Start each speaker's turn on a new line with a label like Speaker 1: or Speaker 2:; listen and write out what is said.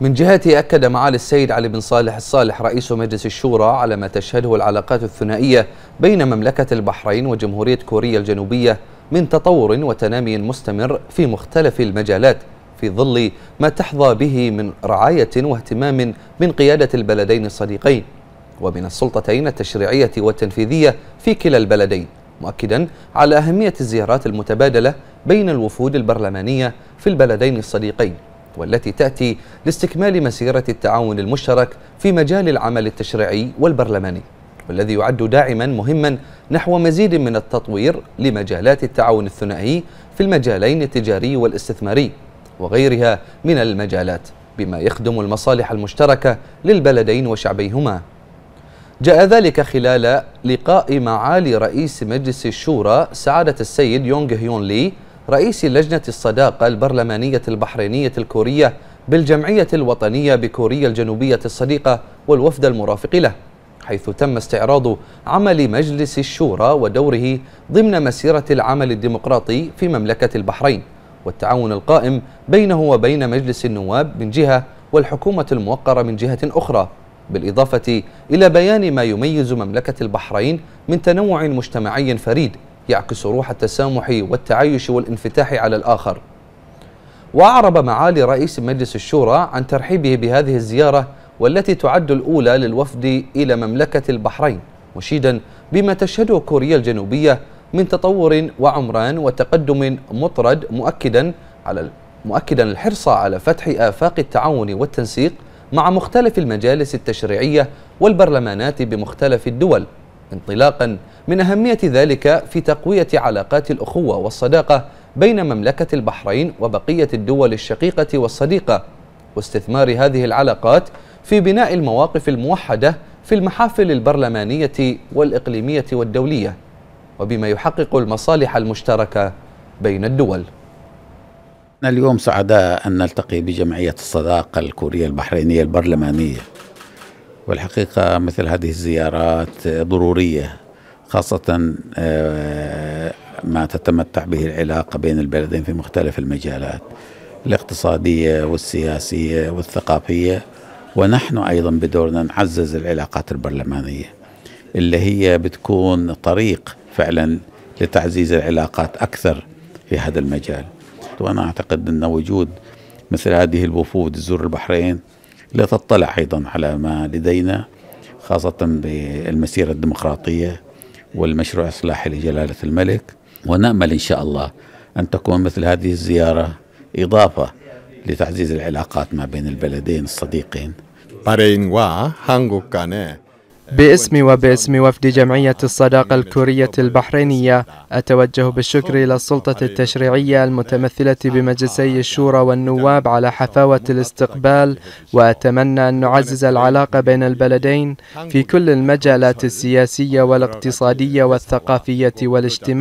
Speaker 1: من جهته أكد معالي السيد علي بن صالح الصالح رئيس مجلس الشورى على ما تشهده العلاقات الثنائية بين مملكة البحرين وجمهورية كوريا الجنوبية من تطور وتنامي مستمر في مختلف المجالات في ظل ما تحظى به من رعاية واهتمام من قيادة البلدين الصديقين ومن السلطتين التشريعية والتنفيذية في كلا البلدين مؤكدا على أهمية الزيارات المتبادلة بين الوفود البرلمانية في البلدين الصديقين والتي تأتي لاستكمال مسيرة التعاون المشترك في مجال العمل التشريعي والبرلماني والذي يعد داعما مهما نحو مزيد من التطوير لمجالات التعاون الثنائي في المجالين التجاري والاستثماري وغيرها من المجالات بما يخدم المصالح المشتركة للبلدين وشعبيهما جاء ذلك خلال لقاء معالي رئيس مجلس الشورى سعادة السيد يونغ هيون لي رئيس لجنة الصداقة البرلمانية البحرينية الكورية بالجمعية الوطنية بكوريا الجنوبية الصديقة والوفد المرافق له حيث تم استعراض عمل مجلس الشورى ودوره ضمن مسيرة العمل الديمقراطي في مملكة البحرين والتعاون القائم بينه وبين مجلس النواب من جهة والحكومة الموقرة من جهة أخرى بالإضافة إلى بيان ما يميز مملكة البحرين من تنوع مجتمعي فريد يعكس روح التسامح والتعايش والانفتاح على الآخر وأعرب معالي رئيس مجلس الشورى عن ترحيبه بهذه الزيارة والتي تعد الأولى للوفد إلى مملكة البحرين مشيدا بما تشهده كوريا الجنوبية من تطور وعمران وتقدم مطرد مؤكدا على مؤكدا الحرص على فتح آفاق التعاون والتنسيق مع مختلف المجالس التشريعية والبرلمانات بمختلف الدول انطلاقا من أهمية ذلك في تقوية علاقات الأخوة والصداقة بين مملكة البحرين وبقية الدول الشقيقة والصديقة واستثمار هذه العلاقات في بناء المواقف الموحدة في المحافل البرلمانية والإقليمية والدولية وبما يحقق المصالح المشتركة بين
Speaker 2: الدول اليوم سعداء أن نلتقي بجمعية الصداقة الكورية البحرينية البرلمانية والحقيقة مثل هذه الزيارات ضرورية خاصة آه، ما تتمتع به العلاقة بين البلدين في مختلف المجالات الاقتصادية والسياسية والثقافية ونحن أيضا بدورنا نعزز العلاقات البرلمانية اللي هي بتكون طريق فعلا لتعزيز العلاقات أكثر في هذا المجال وأنا أعتقد أن وجود مثل هذه الوفود تزور البحرين لتطلع أيضا على ما لدينا خاصة بالمسيرة الديمقراطية والمشروع الإصلاحي لجلالة الملك ونأمل إن شاء الله أن تكون مثل هذه الزيارة إضافة لتعزيز العلاقات ما بين البلدين الصديقين 바레인과 한국 간의
Speaker 1: باسمي وباسم وفد جمعية الصداقة الكورية البحرينية أتوجه بالشكر إلى السلطة التشريعية المتمثلة بمجلسي الشورى والنواب على حفاوة الاستقبال وأتمنى أن نعزز العلاقة بين البلدين في كل المجالات السياسية والاقتصادية والثقافية والاجتماعية